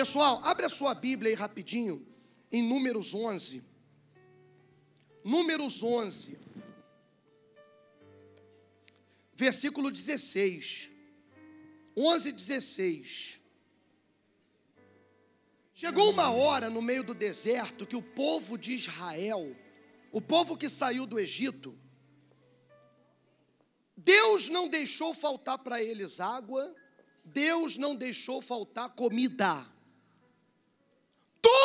Pessoal, abre a sua Bíblia aí rapidinho, em Números 11. Números 11, versículo 16. 11, 16. Chegou uma hora no meio do deserto que o povo de Israel, o povo que saiu do Egito, Deus não deixou faltar para eles água, Deus não deixou faltar comida.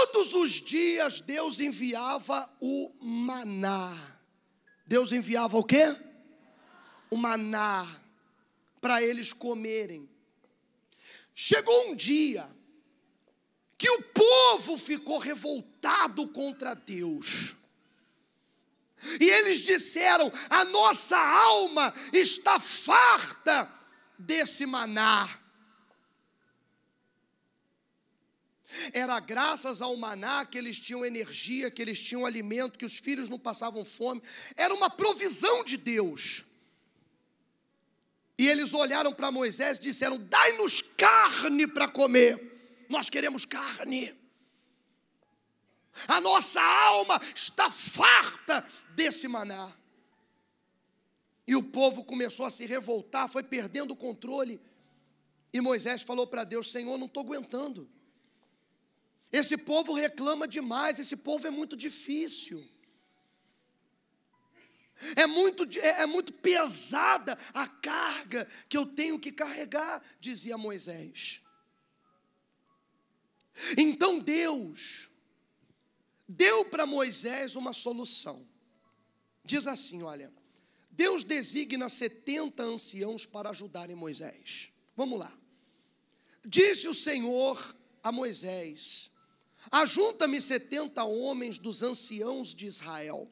Todos os dias Deus enviava o maná. Deus enviava o quê? O maná para eles comerem. Chegou um dia que o povo ficou revoltado contra Deus. E eles disseram: A nossa alma está farta desse maná. Era graças ao maná que eles tinham energia, que eles tinham alimento, que os filhos não passavam fome. Era uma provisão de Deus. E eles olharam para Moisés e disseram: Dai-nos carne para comer. Nós queremos carne. A nossa alma está farta desse maná. E o povo começou a se revoltar, foi perdendo o controle. E Moisés falou para Deus: Senhor, não estou aguentando. Esse povo reclama demais, esse povo é muito difícil. É muito, é, é muito pesada a carga que eu tenho que carregar, dizia Moisés. Então Deus deu para Moisés uma solução. Diz assim: olha, Deus designa 70 anciãos para ajudarem Moisés. Vamos lá. Disse o Senhor a Moisés: Ajunta-me setenta homens dos anciãos de Israel,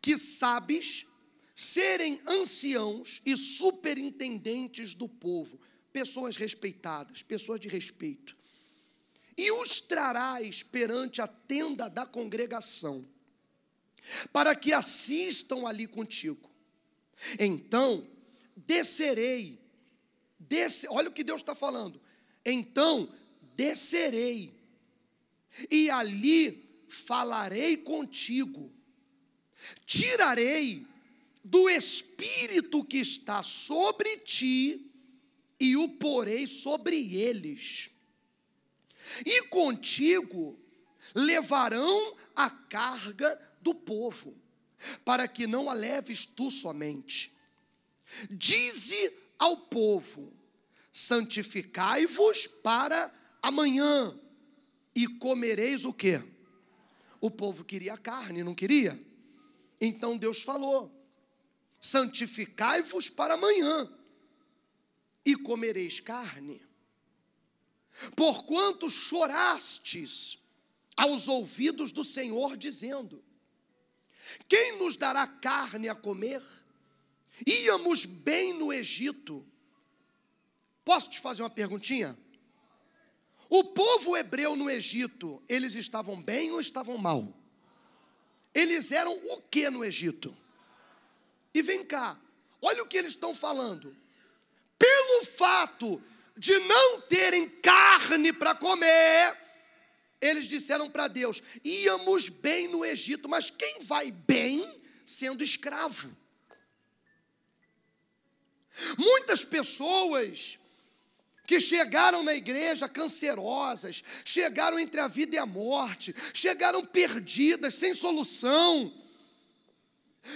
que sabes serem anciãos e superintendentes do povo, pessoas respeitadas, pessoas de respeito, e os trarás perante a tenda da congregação, para que assistam ali contigo. Então descerei, desce, olha o que Deus está falando. Então descerei e ali falarei contigo. Tirarei do espírito que está sobre ti e o porei sobre eles. E contigo levarão a carga do povo, para que não a leves tu somente. Dize ao povo: santificai-vos para amanhã e comereis o quê? O povo queria carne, não queria? Então Deus falou: santificai-vos para amanhã e comereis carne. Porquanto chorastes aos ouvidos do Senhor, dizendo: Quem nos dará carne a comer? Íamos bem no Egito. Posso te fazer uma perguntinha? O povo hebreu no Egito, eles estavam bem ou estavam mal? Eles eram o que no Egito? E vem cá, olha o que eles estão falando. Pelo fato de não terem carne para comer, eles disseram para Deus: íamos bem no Egito, mas quem vai bem sendo escravo? Muitas pessoas que chegaram na igreja cancerosas, chegaram entre a vida e a morte, chegaram perdidas, sem solução,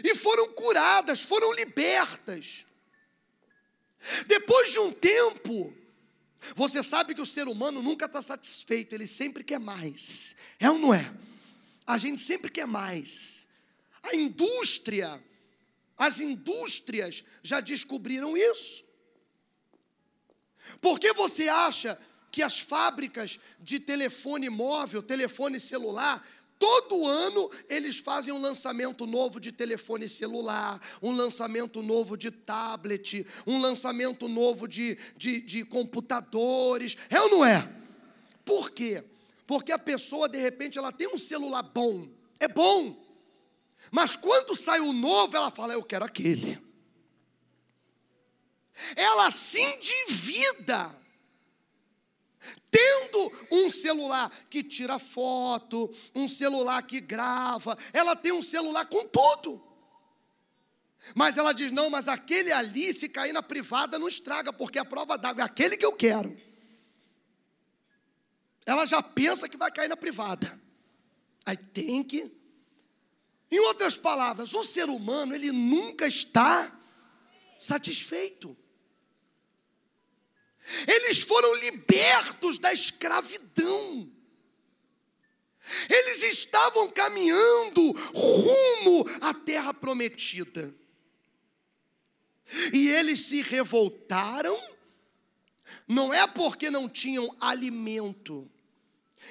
e foram curadas, foram libertas. Depois de um tempo, você sabe que o ser humano nunca está satisfeito, ele sempre quer mais. É ou não é? A gente sempre quer mais. A indústria, as indústrias já descobriram isso. Por que você acha que as fábricas de telefone móvel, telefone celular, Todo ano eles fazem um lançamento novo de telefone celular, um lançamento novo de tablet, um lançamento novo de, de, de, computadores. É ou não é? Por quê? Porque a pessoa, de repente, ela tem um celular bom, é bom, mas quando sai o novo, ela fala: Eu quero aquele ela se endivida tendo um celular que tira foto, um celular que grava, ela tem um celular com tudo. Mas ela diz: não, mas aquele ali, se cair na privada, não estraga, porque a prova d'água é aquele que eu quero. Ela já pensa que vai cair na privada. Aí tem que. Em outras palavras, o ser humano, ele nunca está satisfeito. Eles foram libertos da escravidão. Eles estavam caminhando rumo à terra prometida. E eles se revoltaram, não é porque não tinham alimento,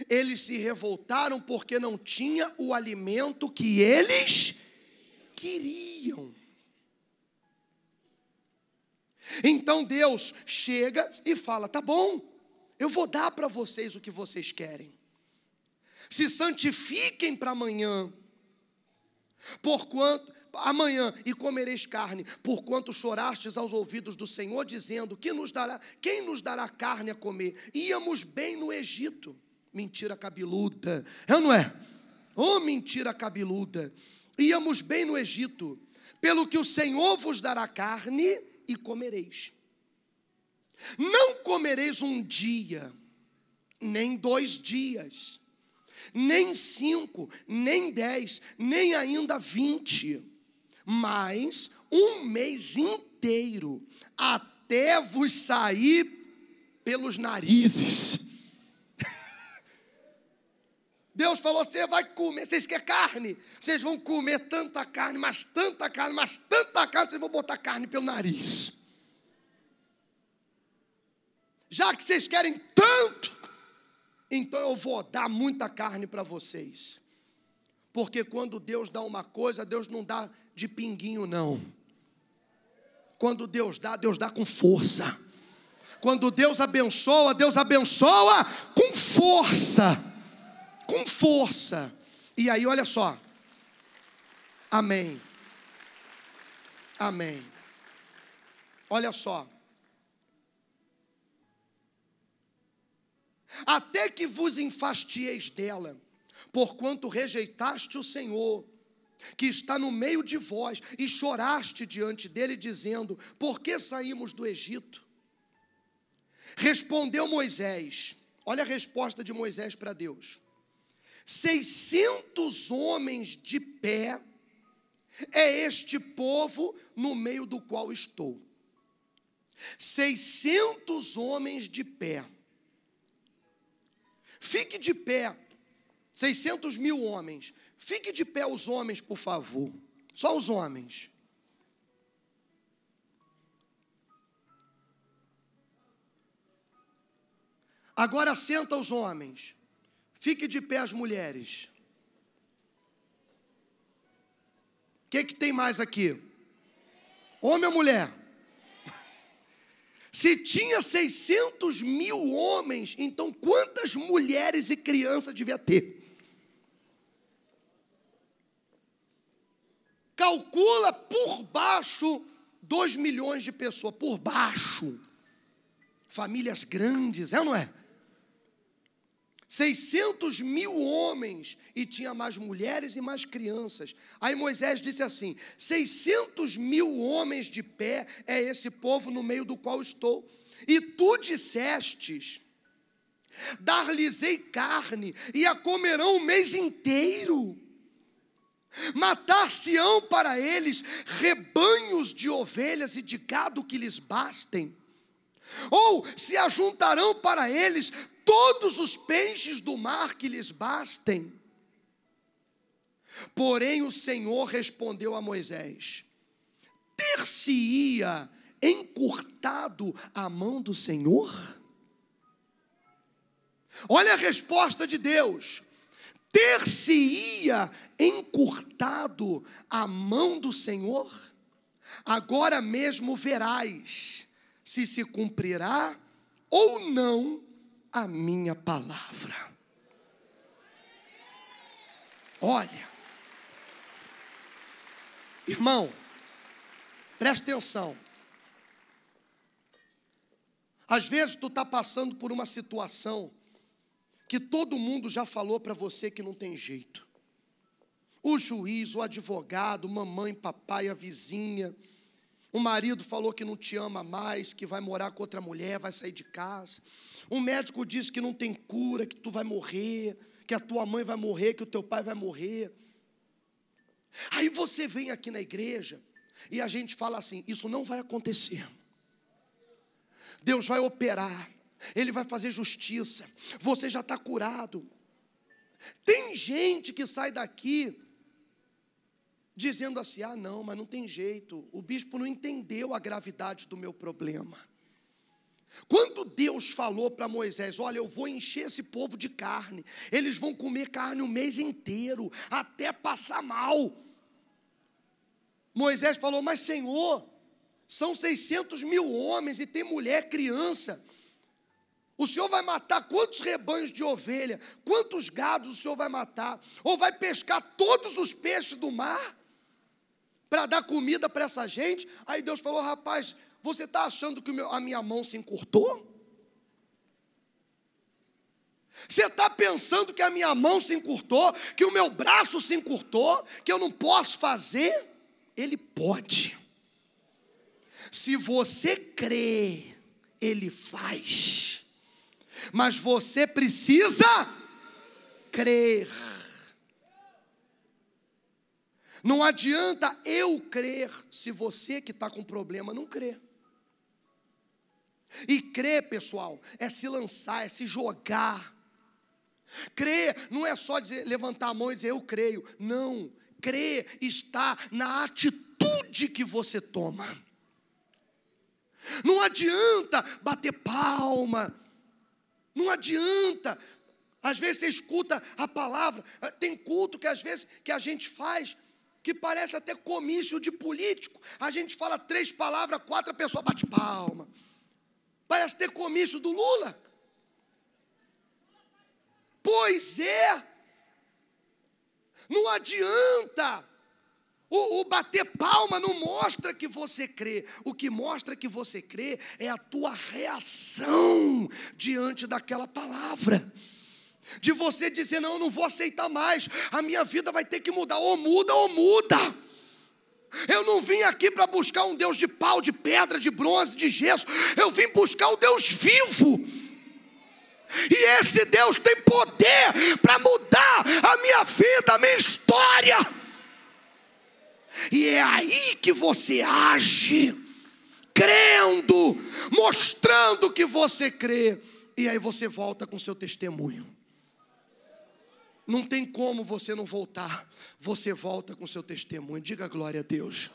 eles se revoltaram porque não tinha o alimento que eles queriam. Então Deus chega e fala: tá bom, eu vou dar para vocês o que vocês querem. Se santifiquem para amanhã, porquanto amanhã e comereis carne, porquanto chorastes aos ouvidos do Senhor, dizendo: que nos dará, quem nos dará carne a comer? Íamos bem no Egito. Mentira cabeluda, é ou não é? Oh, mentira cabeluda! Íamos bem no Egito, pelo que o Senhor vos dará carne e comereis. Não comereis um dia, nem dois dias, nem cinco, nem dez, nem ainda vinte, mas um mês inteiro, até vos sair pelos narizes Deus falou: você vai comer, vocês querem carne? Vocês vão comer tanta carne, mas tanta carne, mas tanta carne, vocês vão botar carne pelo nariz. Já que vocês querem tanto, então eu vou dar muita carne para vocês. Porque quando Deus dá uma coisa, Deus não dá de pinguinho, não. Quando Deus dá, Deus dá com força. Quando Deus abençoa, Deus abençoa com força com força. E aí, olha só. Amém. Amém. Olha só. Até que vos enfastieis dela, porquanto rejeitaste o Senhor, que está no meio de vós, e choraste diante dele, dizendo: Por que saímos do Egito? Respondeu Moisés. Olha a resposta de Moisés para Deus. 600 homens de pé é este povo no meio do qual estou. 600 homens de pé. Fique de pé, 600 mil homens. Fique de pé os homens, por favor. Só os homens. Agora senta os homens. Fique de pé as mulheres. O que, que tem mais aqui? Homem ou mulher? Se tinha 600 mil homens, então quantas mulheres e crianças devia ter? Calcula por baixo 2 milhões de pessoas, por baixo. Famílias grandes, é ou não é? 600 mil homens e tinha mais mulheres e mais crianças. Aí Moisés disse assim: 600 mil homens de pé é esse povo no meio do qual estou. E tu dissestes: dar-lhes-ei carne e a comerão o mês inteiro. Matar-se-ão para eles rebanhos de ovelhas e de gado que lhes bastem ou se ajuntarão para eles todos os peixes do mar que lhes bastem. Porém, o Senhor respondeu a Moisés: Ter-se-ia encurtado a mão do Senhor? Olha a resposta de Deus: Ter-se-ia encurtado a mão do Senhor? Agora mesmo verás se se cumprirá ou não a minha palavra. Olha, irmão, presta atenção. Às vezes tu está passando por uma situação que todo mundo já falou para você que não tem jeito. O juiz, o advogado, mamãe, papai, a vizinha, um marido falou que não te ama mais, que vai morar com outra mulher, vai sair de casa. Um médico disse que não tem cura, que tu vai morrer, que a tua mãe vai morrer, que o teu pai vai morrer. Aí você vem aqui na igreja e a gente fala assim: isso não vai acontecer. Deus vai operar, Ele vai fazer justiça, você já está curado. Tem gente que sai daqui dizendo assim: ah, não, mas não tem jeito, o bispo não entendeu a gravidade do meu problema. Quando Deus falou para Moisés: Olha, eu vou encher esse povo de carne, eles vão comer carne o mês inteiro, até passar mal. Moisés falou: Mas Senhor, são 600 mil homens e tem mulher, criança. O senhor vai matar quantos rebanhos de ovelha, quantos gados o senhor vai matar? Ou vai pescar todos os peixes do mar? para dar comida para essa gente. Aí Deus falou: rapaz, você está achando que a minha mão se encurtou? Você está pensando que a minha mão se encurtou, que o meu braço se encurtou, que eu não posso fazer? Ele pode. Se você crê, ele faz. Mas você precisa crer. Não adianta eu crer se você que está com problema não crê. E crer, pessoal, é se lançar, é se jogar. Crer não é só dizer, levantar a mão e dizer eu creio. Não, crer está na atitude que você toma. Não adianta bater palma. Não adianta. Às vezes você escuta a palavra. Tem culto que às vezes que a gente faz que parece até comício de político. A gente fala três palavras, quatro, a pessoa bate palma. Parece ter comício do Lula. Pois é. Não adianta. O, o, bater palma não mostra que você crê. O que mostra que você crê é a tua reação diante daquela palavra de você dizer: não, eu não vou aceitar mais, a minha vida vai ter que mudar, ou muda, ou muda. Eu não vim aqui para buscar um Deus de pau, de pedra, de bronze, de gesso, eu vim buscar o Deus vivo. E esse Deus tem poder para mudar a minha vida, a minha história. E é aí que você age, crendo, mostrando que você crê. E aí você volta com seu testemunho. Não tem como você não voltar. Você volta com seu testemunho. Diga glória a Deus.